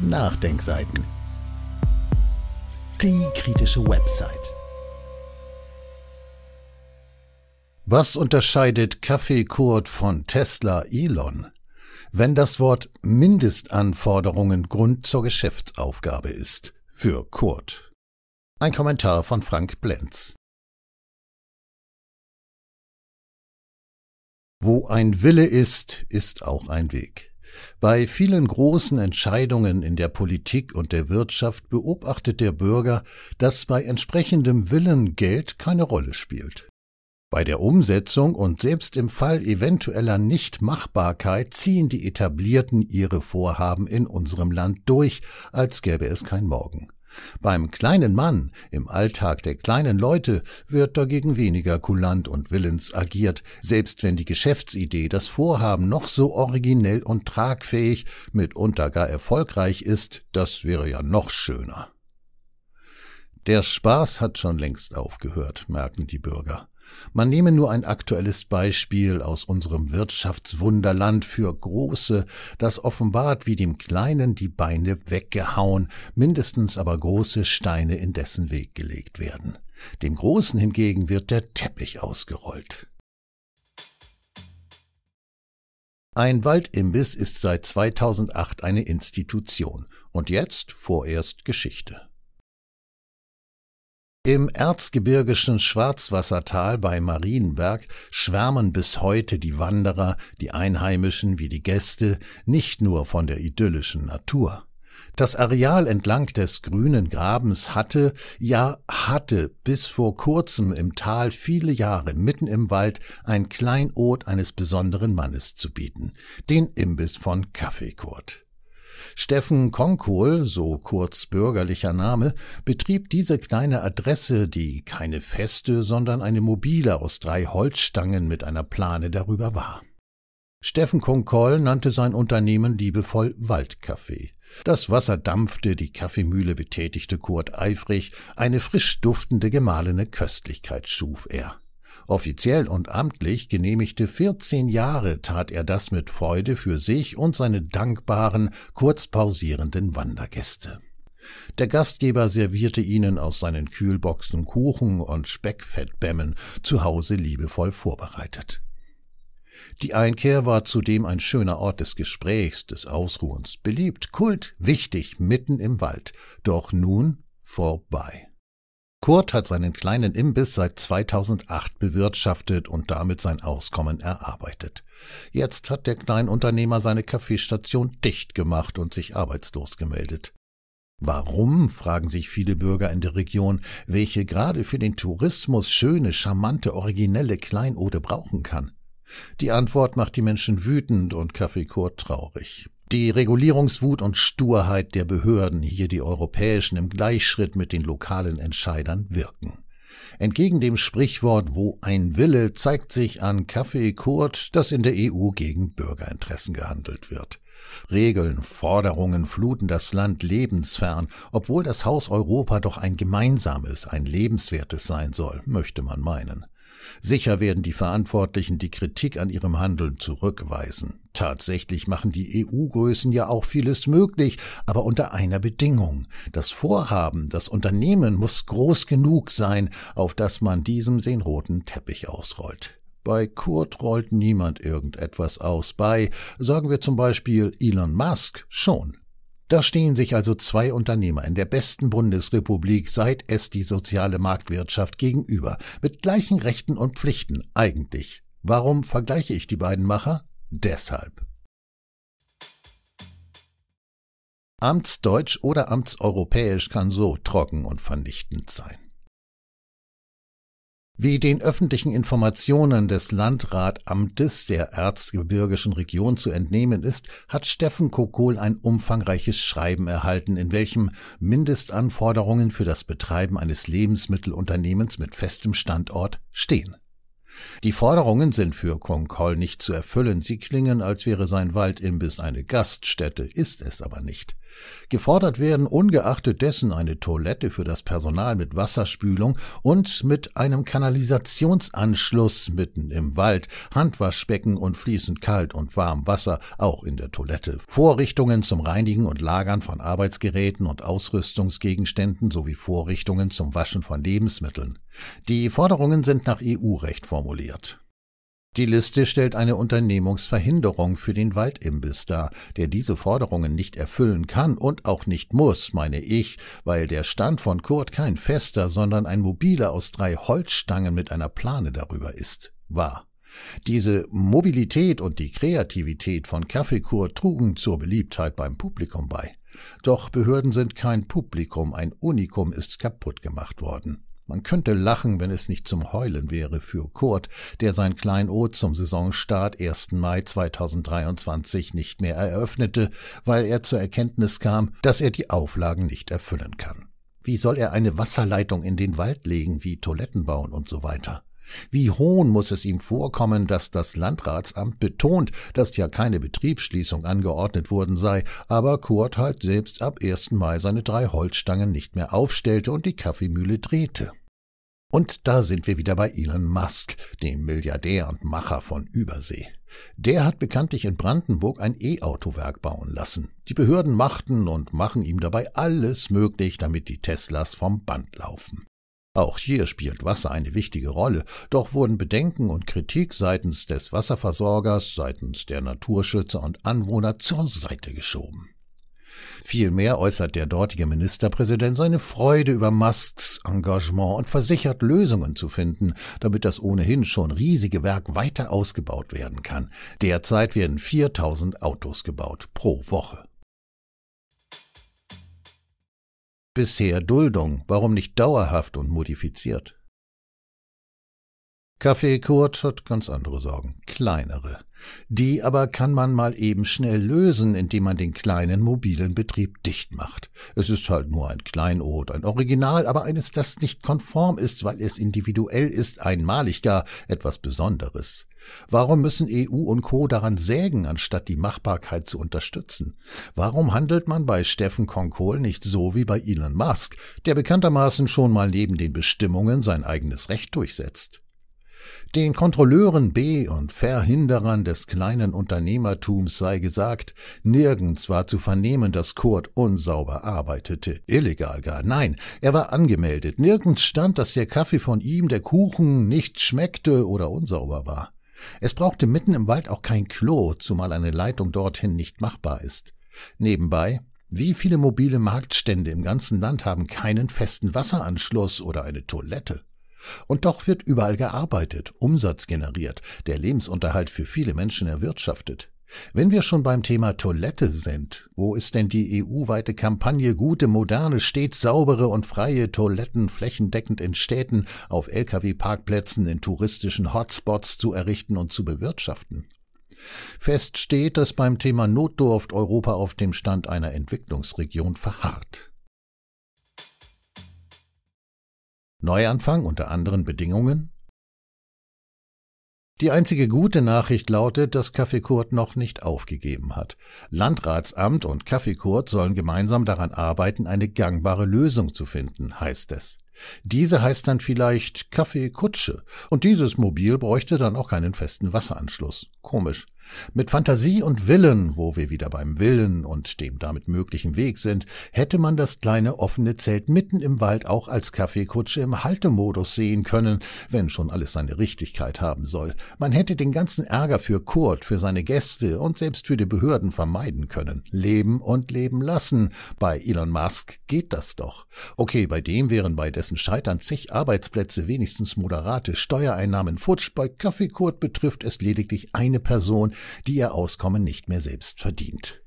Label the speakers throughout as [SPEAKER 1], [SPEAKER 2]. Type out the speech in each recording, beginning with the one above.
[SPEAKER 1] Nachdenkseiten. Die kritische Website. Was unterscheidet Kaffeekurt von Tesla Elon? Wenn das Wort Mindestanforderungen Grund zur Geschäftsaufgabe ist. Für Kurt. Ein Kommentar von Frank Blenz. Wo ein Wille ist, ist auch ein Weg. Bei vielen großen Entscheidungen in der Politik und der Wirtschaft beobachtet der Bürger, dass bei entsprechendem Willen Geld keine Rolle spielt. Bei der Umsetzung und selbst im Fall eventueller Nichtmachbarkeit ziehen die Etablierten ihre Vorhaben in unserem Land durch, als gäbe es kein Morgen. Beim kleinen Mann, im Alltag der kleinen Leute, wird dagegen weniger kulant und willens agiert, selbst wenn die Geschäftsidee, das Vorhaben noch so originell und tragfähig, mitunter gar erfolgreich ist, das wäre ja noch schöner. Der Spaß hat schon längst aufgehört, merken die Bürger. Man nehme nur ein aktuelles Beispiel aus unserem Wirtschaftswunderland für Große, das offenbart wie dem Kleinen die Beine weggehauen, mindestens aber große Steine in dessen Weg gelegt werden. Dem Großen hingegen wird der Teppich ausgerollt. Ein Waldimbiss ist seit 2008 eine Institution und jetzt vorerst Geschichte. Im erzgebirgischen Schwarzwassertal bei Marienberg schwärmen bis heute die Wanderer, die Einheimischen wie die Gäste, nicht nur von der idyllischen Natur. Das Areal entlang des grünen Grabens hatte, ja hatte bis vor kurzem im Tal viele Jahre mitten im Wald ein Kleinod eines besonderen Mannes zu bieten, den Imbiss von Kaffeekurt. Steffen Konkohl, so kurz bürgerlicher Name, betrieb diese kleine Adresse, die keine feste, sondern eine mobile aus drei Holzstangen mit einer Plane darüber war. Steffen Konkoll nannte sein Unternehmen liebevoll Waldkaffee. Das Wasser dampfte, die Kaffeemühle betätigte Kurt eifrig, eine frisch duftende gemahlene Köstlichkeit schuf er. Offiziell und amtlich genehmigte 14 Jahre tat er das mit Freude für sich und seine dankbaren, kurz pausierenden Wandergäste. Der Gastgeber servierte ihnen aus seinen Kühlboxen Kuchen und Speckfettbämmen, zu Hause liebevoll vorbereitet. Die Einkehr war zudem ein schöner Ort des Gesprächs, des Ausruhens, beliebt, kult, wichtig, mitten im Wald, doch nun vorbei. Kurt hat seinen kleinen Imbiss seit 2008 bewirtschaftet und damit sein Auskommen erarbeitet. Jetzt hat der Kleinunternehmer seine Kaffeestation dicht gemacht und sich arbeitslos gemeldet. Warum, fragen sich viele Bürger in der Region, welche gerade für den Tourismus schöne, charmante, originelle Kleinode brauchen kann. Die Antwort macht die Menschen wütend und Kaffee Kurt traurig. Die Regulierungswut und Sturheit der Behörden, hier die europäischen im Gleichschritt mit den lokalen Entscheidern, wirken. Entgegen dem Sprichwort Wo ein Wille zeigt sich an Kaffee Kurt, dass in der EU gegen Bürgerinteressen gehandelt wird. Regeln, Forderungen fluten das Land lebensfern, obwohl das Haus Europa doch ein gemeinsames, ein lebenswertes sein soll, möchte man meinen. Sicher werden die Verantwortlichen die Kritik an ihrem Handeln zurückweisen. Tatsächlich machen die EU-Größen ja auch vieles möglich, aber unter einer Bedingung. Das Vorhaben, das Unternehmen muss groß genug sein, auf das man diesem den roten Teppich ausrollt. Bei Kurt rollt niemand irgendetwas aus, bei, sagen wir zum Beispiel Elon Musk, schon. Da stehen sich also zwei Unternehmer in der besten Bundesrepublik, seit es die soziale Marktwirtschaft gegenüber, mit gleichen Rechten und Pflichten eigentlich. Warum vergleiche ich die beiden Macher? deshalb. Amtsdeutsch oder Amtseuropäisch kann so trocken und vernichtend sein. Wie den öffentlichen Informationen des Landratamtes der erzgebirgischen Region zu entnehmen ist, hat Steffen Kokol ein umfangreiches Schreiben erhalten, in welchem Mindestanforderungen für das Betreiben eines Lebensmittelunternehmens mit festem Standort stehen. Die Forderungen sind für Concol nicht zu erfüllen. Sie klingen, als wäre sein Waldimbiss eine Gaststätte, ist es aber nicht. Gefordert werden ungeachtet dessen eine Toilette für das Personal mit Wasserspülung und mit einem Kanalisationsanschluss mitten im Wald, Handwaschbecken und fließend kalt und warm Wasser auch in der Toilette, Vorrichtungen zum Reinigen und Lagern von Arbeitsgeräten und Ausrüstungsgegenständen sowie Vorrichtungen zum Waschen von Lebensmitteln. Die Forderungen sind nach EU-Recht formuliert. Die Liste stellt eine Unternehmungsverhinderung für den Waldimbiss dar, der diese Forderungen nicht erfüllen kann und auch nicht muss, meine ich, weil der Stand von Kurt kein fester, sondern ein mobiler aus drei Holzstangen mit einer Plane darüber ist. war. Diese Mobilität und die Kreativität von Kaffeekur trugen zur Beliebtheit beim Publikum bei. Doch Behörden sind kein Publikum, ein Unikum ist kaputt gemacht worden. Man könnte lachen, wenn es nicht zum Heulen wäre für Kurt, der sein Kleinod zum Saisonstart 1. Mai 2023 nicht mehr eröffnete, weil er zur Erkenntnis kam, dass er die Auflagen nicht erfüllen kann. Wie soll er eine Wasserleitung in den Wald legen, wie Toiletten bauen und so weiter? Wie hohn muss es ihm vorkommen, dass das Landratsamt betont, dass ja keine Betriebsschließung angeordnet worden sei, aber Kurt halt selbst ab 1. Mai seine drei Holzstangen nicht mehr aufstellte und die Kaffeemühle drehte. Und da sind wir wieder bei Elon Musk, dem Milliardär und Macher von Übersee. Der hat bekanntlich in Brandenburg ein E-Autowerk bauen lassen. Die Behörden machten und machen ihm dabei alles möglich, damit die Teslas vom Band laufen. Auch hier spielt Wasser eine wichtige Rolle, doch wurden Bedenken und Kritik seitens des Wasserversorgers, seitens der Naturschützer und Anwohner zur Seite geschoben. Vielmehr äußert der dortige Ministerpräsident seine Freude über Musks Engagement und versichert, Lösungen zu finden, damit das ohnehin schon riesige Werk weiter ausgebaut werden kann. Derzeit werden 4000 Autos gebaut pro Woche. Bisher Duldung, warum nicht dauerhaft und modifiziert? Kaffee Kurt hat ganz andere Sorgen, kleinere. Die aber kann man mal eben schnell lösen, indem man den kleinen mobilen Betrieb dicht macht. Es ist halt nur ein Kleinod, ein Original, aber eines, das nicht konform ist, weil es individuell ist, einmalig gar, etwas Besonderes. Warum müssen EU und Co. daran sägen, anstatt die Machbarkeit zu unterstützen? Warum handelt man bei Steffen Konkohl nicht so wie bei Elon Musk, der bekanntermaßen schon mal neben den Bestimmungen sein eigenes Recht durchsetzt? Den Kontrolleuren B und Verhinderern des kleinen Unternehmertums sei gesagt, nirgends war zu vernehmen, dass Kurt unsauber arbeitete, illegal gar. Nein, er war angemeldet. Nirgends stand, dass der Kaffee von ihm, der Kuchen, nicht schmeckte oder unsauber war. Es brauchte mitten im Wald auch kein Klo, zumal eine Leitung dorthin nicht machbar ist. Nebenbei, wie viele mobile Marktstände im ganzen Land haben keinen festen Wasseranschluss oder eine Toilette? Und doch wird überall gearbeitet, Umsatz generiert, der Lebensunterhalt für viele Menschen erwirtschaftet. Wenn wir schon beim Thema Toilette sind, wo ist denn die EU-weite Kampagne gute, moderne, stets saubere und freie Toiletten flächendeckend in Städten, auf Lkw-Parkplätzen, in touristischen Hotspots zu errichten und zu bewirtschaften? Fest steht, dass beim Thema Notdurft Europa auf dem Stand einer Entwicklungsregion verharrt. Neuanfang unter anderen Bedingungen? Die einzige gute Nachricht lautet, dass Kaffeekurt noch nicht aufgegeben hat. Landratsamt und Kaffeekurt sollen gemeinsam daran arbeiten, eine gangbare Lösung zu finden, heißt es. Diese heißt dann vielleicht Kaffeekutsche und dieses Mobil bräuchte dann auch keinen festen Wasseranschluss. Komisch. Mit Fantasie und Willen, wo wir wieder beim Willen und dem damit möglichen Weg sind, hätte man das kleine offene Zelt mitten im Wald auch als Kaffeekutsche im Haltemodus sehen können, wenn schon alles seine Richtigkeit haben soll. Man hätte den ganzen Ärger für Kurt, für seine Gäste und selbst für die Behörden vermeiden können. Leben und leben lassen. Bei Elon Musk geht das doch. Okay, bei dem wären bei der dessen Scheitern zig Arbeitsplätze wenigstens moderate Steuereinnahmen futsch, bei Kaffeekurt betrifft es lediglich eine Person, die ihr Auskommen nicht mehr selbst verdient.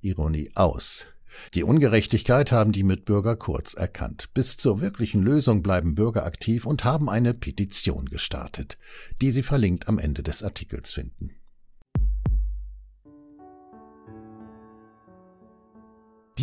[SPEAKER 1] Ironie aus. Die Ungerechtigkeit haben die Mitbürger kurz erkannt. Bis zur wirklichen Lösung bleiben Bürger aktiv und haben eine Petition gestartet, die Sie verlinkt am Ende des Artikels finden.